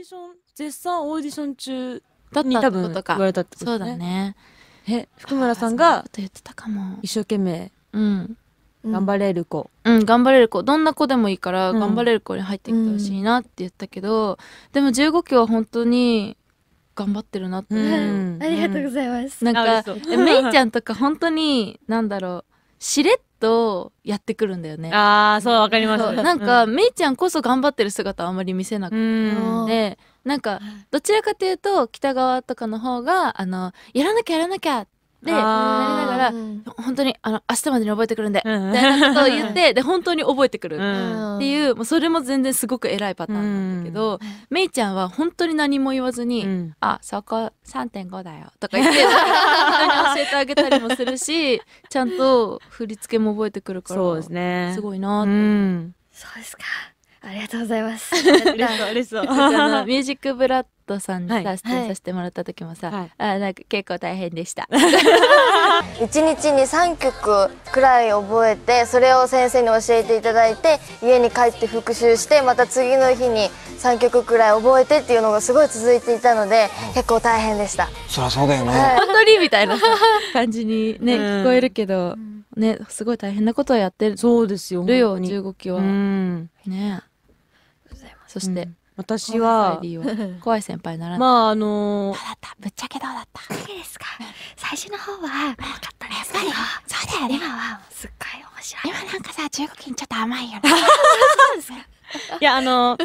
ディション絶賛オーディション中だったてとか言われたってことそうだねえ福村さんが一生懸命うん頑張れる子うん、頑張れる子どんな子でもいいから頑張れる子に入ってきてほしいなって言ったけど、でも15期は本当に頑張ってるなって、うん、ありがとうございます、なんかメイちゃんとか本当になんだろうしれっとやってくるんだよね。ああ、そう、わかります。なんか、めいちゃんこそ頑張ってる姿あんまり見せなくて、なんか、どちらかというと、北川とかの方が、あの、やらなきゃやらなきゃで、なりながら、本当に、あの、明日までに覚えてくるんで、みたいなことを言って、で、本当に覚えてくるっていう、うん、もうそれも全然すごく偉いパターンなんだけど、めい、ちゃんは本当に何も言わずに、うん、あ、そこ3.5だよ、とか言って、てあげたりもするしちゃんと振り付けも覚えてくるからそうですねすごいなって、うん、そうですかありがとうございます。嬉しそう、嬉しそう。ミュージックブラットさんにさ、はい、出演させてもらった時もさ、はい、あなんか結構大変でした1 日に3曲くらい覚えてそれを先生に教えていただいて家に帰って復習してまた次の日に3曲くらい覚えてっていうのがすごい続いていたので結構大変でしたそりゃそうだよね、はい、本当にみたいな感じにね、聞こえるけど、ねすごい大変なことをやってるそうですよるよ15期は、うん、ねそして、うん私は 怖い先輩ならまああのどうだったぶっちゃけどうだったいいですか最初の方は怖かったですけどそうだよね今はすっごい面白い今なんかさ中国人ちょっと甘いよねいやあの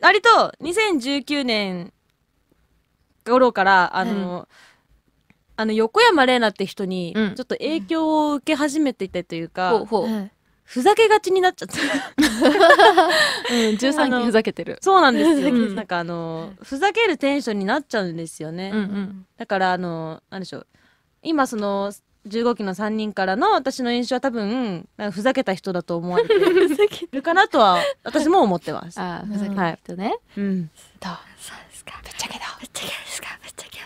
割と2019年頃からあのあの横山玲奈って人にちょっと影響を受け始めていてというか、ふざけがちになっちゃった。うん、十三期ふざけてる。そうなんですよ。なんかあの、ふざけるテンションになっちゃうんですよね。うんうん、だからあの、なんでしょう。今その、十五期の三人からの私の印象は多分ふざけた人だと思われてる かなとは私も思ってます。あふざけた人ね。うん。どうそうですか。ぶっちゃけだ。ぶっちゃけですか。ぶっちゃけは。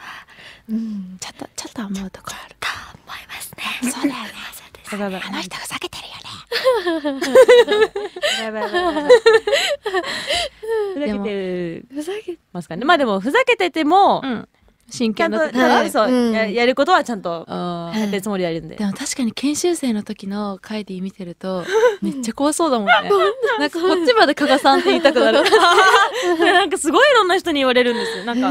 うん。ちょっとちょっと思うところある。と思いますね。そうだよね。あの人ふざけ ふざけてふざけますかねまあでもふざけてても、うん真剣なそう、うん、ややることはちゃんとやってるつもりやるんで、でも確かに研修生の時のカイディ見てると めっちゃ怖そうだもんねなんかこっちまで加賀さんって言いたくなる なんかすごいいろんな人に言われるんですよなんか、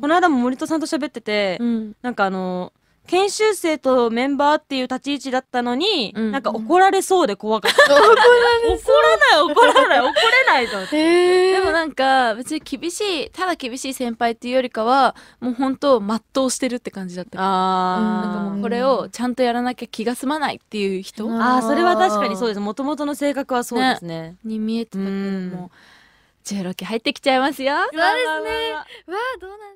この間も森戸さんと喋ってて、うん、なんかあの研修生とメンバーっていう立ち位置だったのに、うん、なんか怒られそうで怖かった。怒られそう。怒らない、怒らない、怒れないと思って。でもなんか、別に厳しい、ただ厳しい先輩っていうよりかは、もう本当、全うしてるって感じだった。ああ、うん。なんかもうこれをちゃんとやらなきゃ気が済まないっていう人。ああ、それは確かにそうです。もともとの性格はそうですね。ねに見えてたけども。16期入ってきちゃいますよ。そうですね。わあ、どうなん